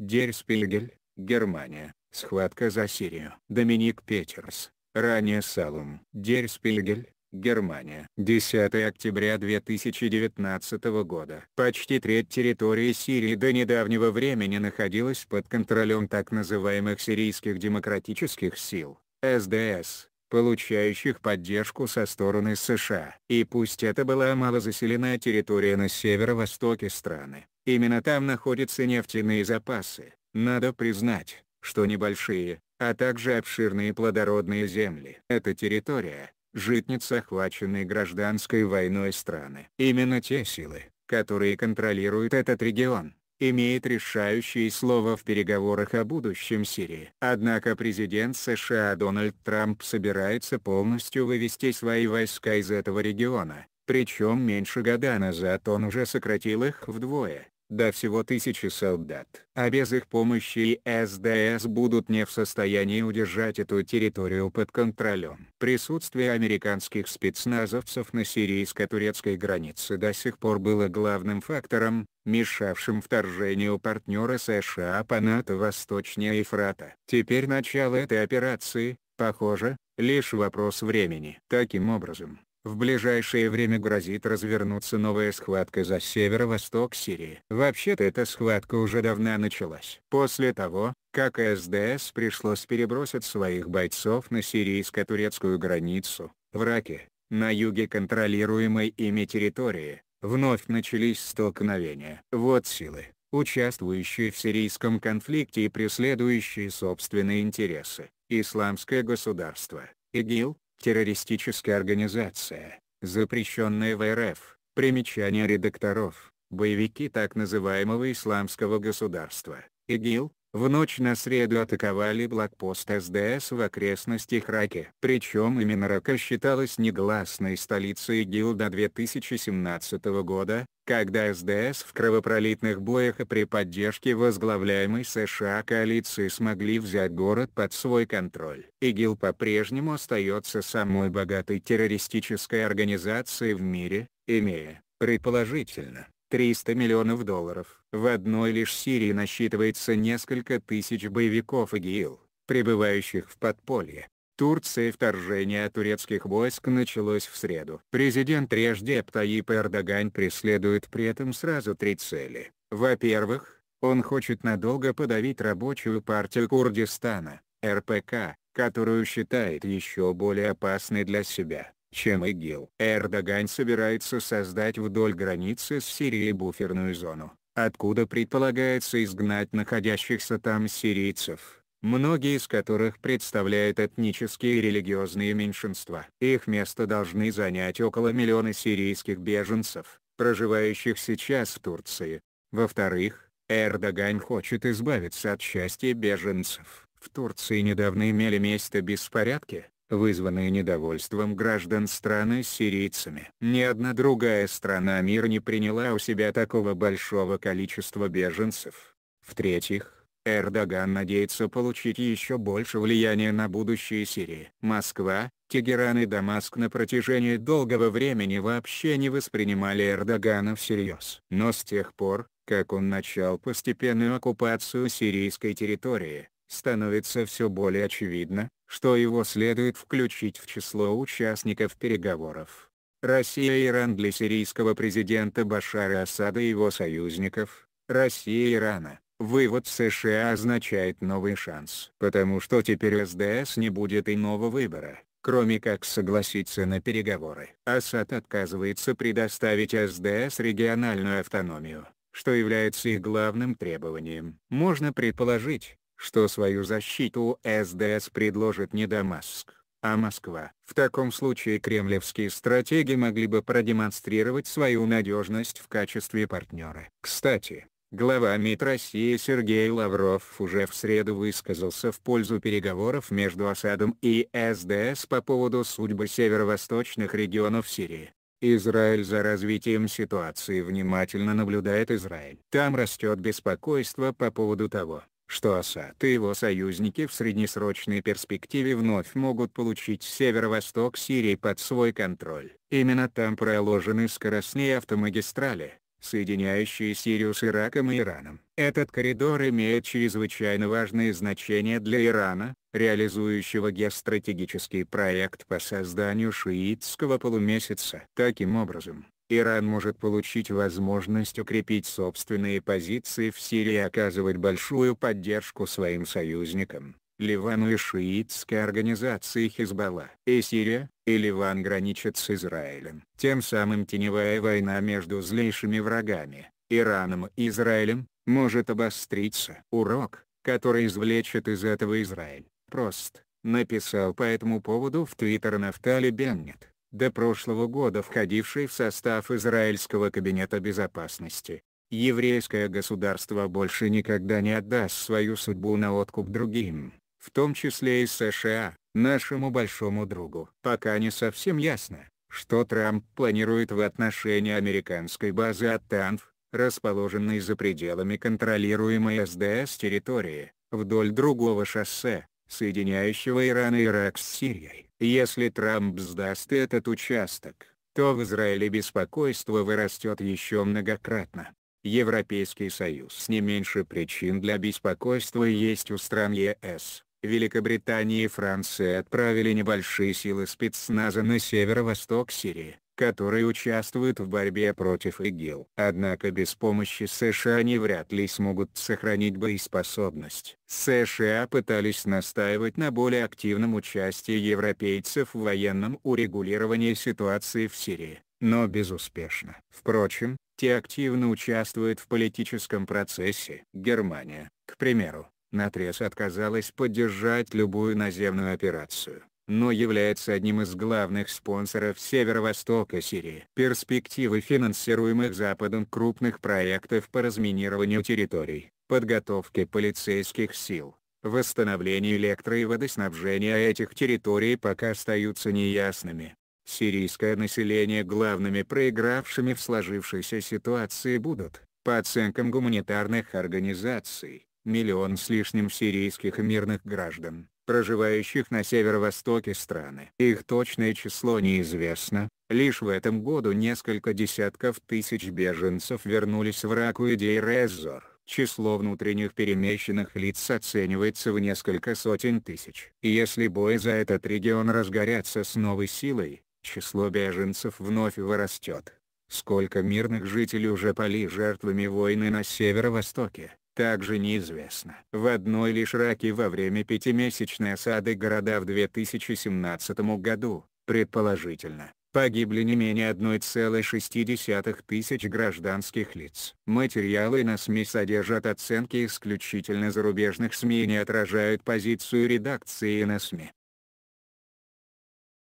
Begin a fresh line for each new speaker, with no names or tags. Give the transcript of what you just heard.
Дерспигель, Германия, схватка за Сирию. Доминик Петерс, ранее Салум. Дерспигель, Германия. 10 октября 2019 года. Почти треть территории Сирии до недавнего времени находилась под контролем так называемых сирийских демократических сил, СДС, получающих поддержку со стороны США. И пусть это была малозаселенная территория на северо-востоке страны, Именно там находятся нефтяные запасы, надо признать, что небольшие, а также обширные плодородные земли. Эта территория – житница охваченной гражданской войной страны. Именно те силы, которые контролируют этот регион, имеют решающее слово в переговорах о будущем Сирии. Однако президент США Дональд Трамп собирается полностью вывести свои войска из этого региона, причем меньше года назад он уже сократил их вдвое, до всего тысячи солдат. А без их помощи и СДС будут не в состоянии удержать эту территорию под контролем. Присутствие американских спецназовцев на сирийско-турецкой границе до сих пор было главным фактором, мешавшим вторжению партнера США по НАТО восточнее Ефрата. Теперь начало этой операции, похоже, лишь вопрос времени. Таким образом, в ближайшее время грозит развернуться новая схватка за северо-восток Сирии. Вообще-то эта схватка уже давно началась. После того, как СДС пришлось перебросить своих бойцов на сирийско-турецкую границу, в Раке, на юге контролируемой ими территории, вновь начались столкновения. Вот силы, участвующие в сирийском конфликте и преследующие собственные интересы. Исламское государство, ИГИЛ, террористическая организация, запрещенная в РФ, примечание редакторов, боевики так называемого Исламского государства, ИГИЛ, в ночь на среду атаковали блокпост СДС в окрестностях Раки. Причем именно Рака считалась негласной столицей ИГИЛ до 2017 года, когда СДС в кровопролитных боях и при поддержке возглавляемой США коалиции смогли взять город под свой контроль. ИГИЛ по-прежнему остается самой богатой террористической организацией в мире, имея, предположительно, 300 миллионов долларов. В одной лишь Сирии насчитывается несколько тысяч боевиков ИГИЛ, пребывающих в подполье. Турции вторжение турецких войск началось в среду. Президент Реждеп Таип Эрдоган преследует при этом сразу три цели. Во-первых, он хочет надолго подавить рабочую партию Курдистана, РПК, которую считает еще более опасной для себя чем ИГИЛ. Эрдоган собирается создать вдоль границы с Сирией буферную зону, откуда предполагается изгнать находящихся там сирийцев, многие из которых представляют этнические и религиозные меньшинства. Их место должны занять около миллиона сирийских беженцев, проживающих сейчас в Турции. Во-вторых, Эрдоган хочет избавиться от части беженцев. В Турции недавно имели место беспорядки, вызванные недовольством граждан страны сирийцами. Ни одна другая страна мира не приняла у себя такого большого количества беженцев. В-третьих, Эрдоган надеется получить еще больше влияния на будущее Сирии. Москва, Тегеран и Дамаск на протяжении долгого времени вообще не воспринимали Эрдогана всерьез. Но с тех пор, как он начал постепенную оккупацию сирийской территории, становится все более очевидно, что его следует включить в число участников переговоров. Россия и Иран для сирийского президента Башара Асада и его союзников, Россия и Ирана. Вывод США означает новый шанс, потому что теперь СДС не будет иного выбора, кроме как согласиться на переговоры. Асад отказывается предоставить СДС региональную автономию, что является их главным требованием. Можно предположить, что свою защиту СДС предложит не Дамаск, а Москва. В таком случае кремлевские стратеги могли бы продемонстрировать свою надежность в качестве партнера. Кстати, глава МИД России Сергей Лавров уже в среду высказался в пользу переговоров между Асадом и СДС по поводу судьбы северо-восточных регионов Сирии. Израиль за развитием ситуации внимательно наблюдает Израиль. Там растет беспокойство по поводу того, что Асад и его союзники в среднесрочной перспективе вновь могут получить северо-восток Сирии под свой контроль. Именно там проложены скоростные автомагистрали, соединяющие Сирию с Ираком и Ираном. Этот коридор имеет чрезвычайно важное значение для Ирана, реализующего геостратегический проект по созданию шиитского полумесяца. Таким образом, Иран может получить возможность укрепить собственные позиции в Сирии и оказывать большую поддержку своим союзникам, Ливану и шиитской организации Хизбалла. И Сирия, и Ливан граничат с Израилем. Тем самым теневая война между злейшими врагами, Ираном и Израилем, может обостриться. Урок, который извлечет из этого Израиль, прост, написал по этому поводу в Твиттер Нафтали Беннет до прошлого года входившей в состав Израильского кабинета безопасности. Еврейское государство больше никогда не отдаст свою судьбу на откуп другим, в том числе и США, нашему большому другу. Пока не совсем ясно, что Трамп планирует в отношении американской базы Аттанф, расположенной за пределами контролируемой СДС территории, вдоль другого шоссе, соединяющего Иран и Ирак с Сирией. Если Трамп сдаст этот участок, то в Израиле беспокойство вырастет еще многократно. Европейский Союз не меньше причин для беспокойства есть у стран ЕС. Великобритания и Франция отправили небольшие силы спецназа на северо-восток Сирии, которые участвуют в борьбе против ИГИЛ. Однако без помощи США они вряд ли смогут сохранить боеспособность. США пытались настаивать на более активном участии европейцев в военном урегулировании ситуации в Сирии, но безуспешно. Впрочем, те активно участвуют в политическом процессе. Германия, к примеру, наотрез отказалась поддержать любую наземную операцию но является одним из главных спонсоров северо-востока Сирии. Перспективы финансируемых Западом крупных проектов по разминированию территорий, подготовке полицейских сил, восстановлению электро- и водоснабжения этих территорий пока остаются неясными. Сирийское население главными проигравшими в сложившейся ситуации будут, по оценкам гуманитарных организаций, миллион с лишним сирийских мирных граждан, проживающих на северо-востоке страны. Их точное число неизвестно, лишь в этом году несколько десятков тысяч беженцев вернулись в Раку и Дейрезор. Число внутренних перемещенных лиц оценивается в несколько сотен тысяч. если бой за этот регион разгорятся с новой силой, число беженцев вновь вырастет. Сколько мирных жителей уже пали жертвами войны на северо-востоке также неизвестно. В одной лишь раке во время пятимесячной осады города в 2017 году, предположительно, погибли не менее 1,6 тысяч гражданских лиц. Материалы на СМИ содержат оценки исключительно зарубежных СМИ и не отражают позицию редакции на СМИ.